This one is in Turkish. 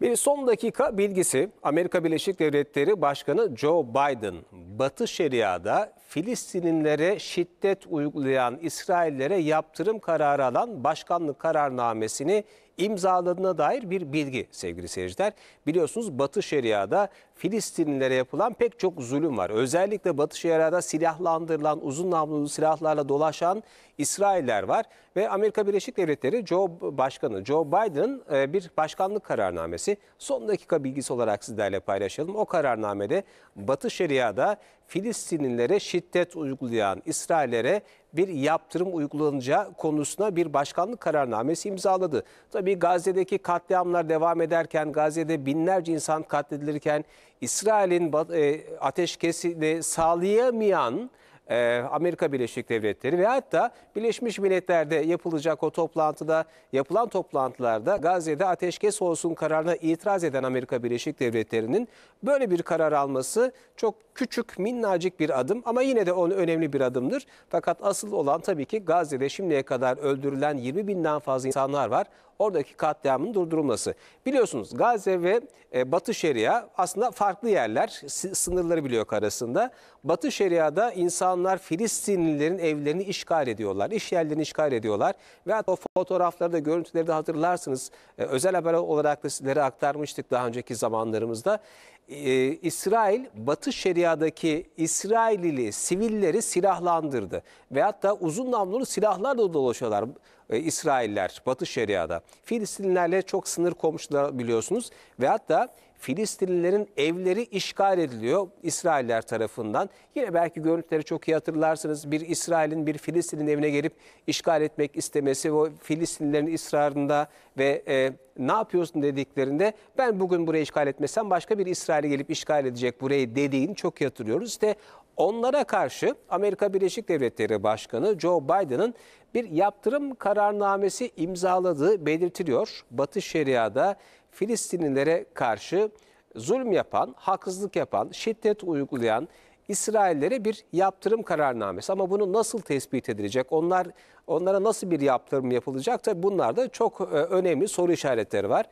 Bir son dakika bilgisi Amerika Birleşik Devletleri Başkanı Joe Biden Batı Şeria'da Filistinlilere şiddet uygulayan İsraillere yaptırım kararı alan başkanlık kararnamesini imzaladığına dair bir bilgi sevgili seyirciler. Biliyorsunuz Batı Şeria'da Filistinlilere yapılan pek çok zulüm var. Özellikle Batı Şeria'da silahlandırılan uzun namlulu silahlarla dolaşan İsrailler var ve Amerika Birleşik Devletleri Joe Başkanı Joe Biden'ın e, bir başkanlık kararnamesi son dakika bilgisi olarak sizlerle paylaşalım. O kararnamede Batı Şeria'da Filistinlilere şiddet şiddet uygulayan İsraillere bir yaptırım uygulanacağı konusuna bir başkanlık kararnamesi imzaladı. Tabii Gazze'deki katliamlar devam ederken, Gazze'de binlerce insan katledilirken İsrail'in e, ateşkesini sağlayamayan e, Amerika Birleşik Devletleri ve hatta Birleşmiş Milletler'de yapılacak o toplantıda yapılan toplantılarda Gazze'de ateşkes olsun kararına itiraz eden Amerika Birleşik Devletleri'nin böyle bir karar alması çok küçük minnacık bir adım ama yine de onun önemli bir adımdır. Fakat asıl olan tabii ki Gazze'de şimdiye kadar öldürülen 20 binden fazla insanlar var oradaki katliamın durdurulması. Biliyorsunuz Gazze ve e, Batı Şeria aslında farklı yerler, sınırları biliyor yok arasında. Batı Şeria'da insanlar Filistinlilerin evlerini işgal ediyorlar, iş yerlerini işgal ediyorlar. Ve o fotoğrafları da görüntüleri de hatırlarsınız. E, özel haber olarak da sizlere aktarmıştık daha önceki zamanlarımızda e, İsrail Batı Şeria'daki İsrailili sivilleri silahlandırdı. Ve hatta uzun namlulu silahlarla dolaşıyorlar e, İsrailler Batı Şeria'da. Filistinlerle çok sınır komşular biliyorsunuz ve hatta Filistinlilerin evleri işgal ediliyor İsrailler tarafından. Yine belki görüntüleri çok iyi hatırlarsınız. Bir İsrail'in bir Filistin'in evine gelip işgal etmek istemesi o Filistinlilerin ısrarında ve e, ne yapıyorsun dediklerinde ben bugün burayı işgal etmesem başka bir İsrail gelip işgal edecek burayı dediğini çok yatırıyoruz. İşte onlara karşı Amerika Birleşik Devletleri Başkanı Joe Biden'ın bir yaptırım kararnamesi imzaladığı belirtiliyor. Batı şeriada Filistinlilere karşı zulüm yapan, haksızlık yapan, şiddet uygulayan, İsraillere bir yaptırım kararnamesi. Ama bunu nasıl tespit edilecek? Onlar onlara nasıl bir yaptırım yapılacak? Tabii bunlarda çok e, önemli soru işaretleri var.